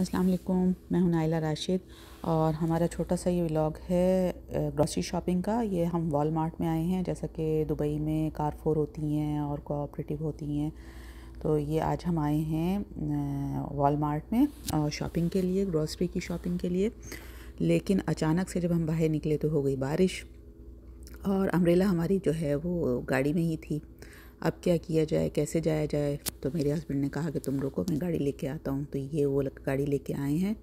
अस्सलाम वालेकुम मैं हूं नाइला राशिद और हमारा छोटा सा ये व्लॉग है ग्रॉसरी शॉपिंग का ये हम वॉलमार्ट में आए हैं जैसा कि दुबई में कारफोर होती हैं और कोऑपरेटिव होती हैं तो ये आज हम आए हैं वॉलमार्ट में शॉपिंग के लिए ग्रॉसरी की शॉपिंग के लिए लेकिन अचानक से जब हम बाहर निकले तो हो गई बारिश और अम्ब्रेला हमारी जो है वो गाड़ी में ही थी अब क्या किया जाए कैसे जाया जाए तो मेरे हस्बैंड ने कहा कि तुम रुको मैं गाड़ी लेके आता हूँ तो ये वो गाड़ी लेके आए हैं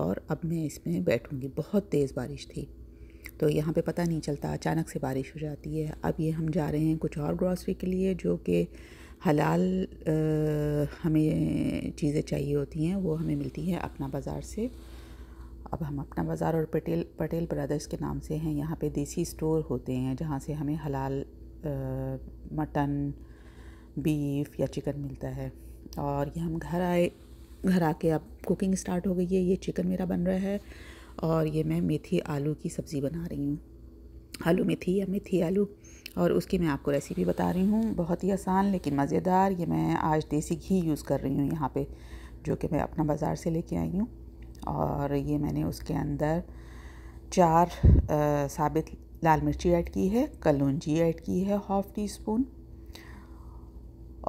और अब मैं इसमें बैठूँगी बहुत तेज़ बारिश थी तो यहाँ पे पता नहीं चलता अचानक से बारिश हो जाती है अब ये हम जा रहे हैं कुछ और ग्रॉसरी के लिए जो कि हलाल आ, हमें चीज़ें चाहिए होती हैं वो हमें मिलती है अपना बाज़ार से अब हम अपना बाज़ार और पटेल पटेल ब्रदर्स के नाम से हैं यहाँ पे देसी स्टोर होते हैं जहाँ से हमें हलाल मटन बीफ या चिकन मिलता है और ये हम घर आए घर आके अब कुकिंग स्टार्ट हो गई है ये चिकन मेरा बन रहा है और ये मैं मेथी आलू की सब्ज़ी बना रही हूँ आलू मेथी या मेथी आलू और उसकी मैं आपको रेसिपी बता रही हूँ बहुत ही आसान लेकिन मज़ेदार ये मैं आज देसी घी यूज़ कर रही हूँ यहाँ पे जो कि मैं अपना बाज़ार से लेके आई हूँ और ये मैंने उसके अंदर चार आ, साबित लाल मिर्ची ऐड की है कलौजी ऐड की है हाफ़ टी स्पून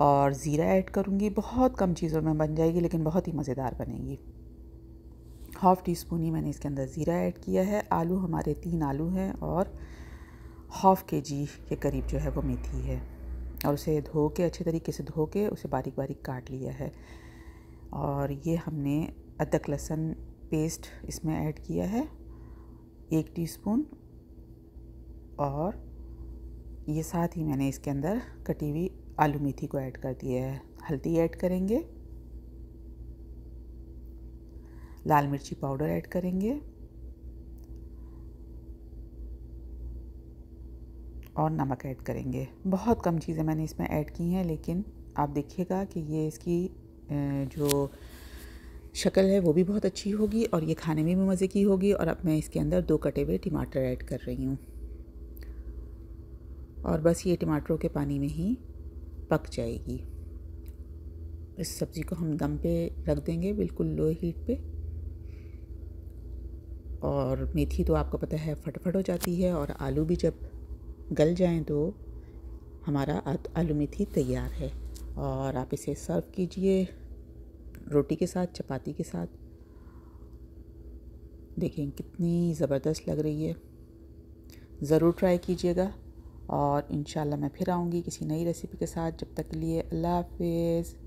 और ज़ीरा ऐड करूँगी बहुत कम चीज़ों में बन जाएगी लेकिन बहुत ही मज़ेदार बनेगी हाफ़ टी स्पून ही मैंने इसके अंदर ज़ीरा ऐड किया है आलू हमारे तीन आलू हैं और हाफ़ के जी के करीब जो है वो मेथी है और उसे धो के अच्छे तरीके से धो के उसे बारीक बारीक काट लिया है और ये हमने अदरक लहसुन पेस्ट इसमें ऐड किया है एक टीस्पून और ये साथ ही मैंने इसके अंदर कटी हुई आलू मेथी को ऐड कर दिया है हल्दी ऐड करेंगे लाल मिर्ची पाउडर ऐड करेंगे और नमक ऐड करेंगे बहुत कम चीज़ें मैंने इसमें ऐड की हैं लेकिन आप देखिएगा कि ये इसकी जो शक्ल है वो भी बहुत अच्छी होगी और ये खाने में भी मज़े की होगी और अब मैं इसके अंदर दो कटे हुए टमाटर ऐड कर रही हूँ और बस ये टमाटरों के पानी में ही पक जाएगी इस सब्ज़ी को हम दम पे रख देंगे बिल्कुल लो हीट पे और मेथी तो आपको पता है फटफट हो जाती है और आलू भी जब गल जाएं तो हमारा आलू मेथी तैयार है और आप इसे सर्व कीजिए रोटी के साथ चपाती के साथ देखें कितनी ज़बरदस्त लग रही है ज़रूर ट्राई कीजिएगा और इन मैं फिर आऊँगी किसी नई रेसिपी के साथ जब तक के लिए अल्लाह हाफिज़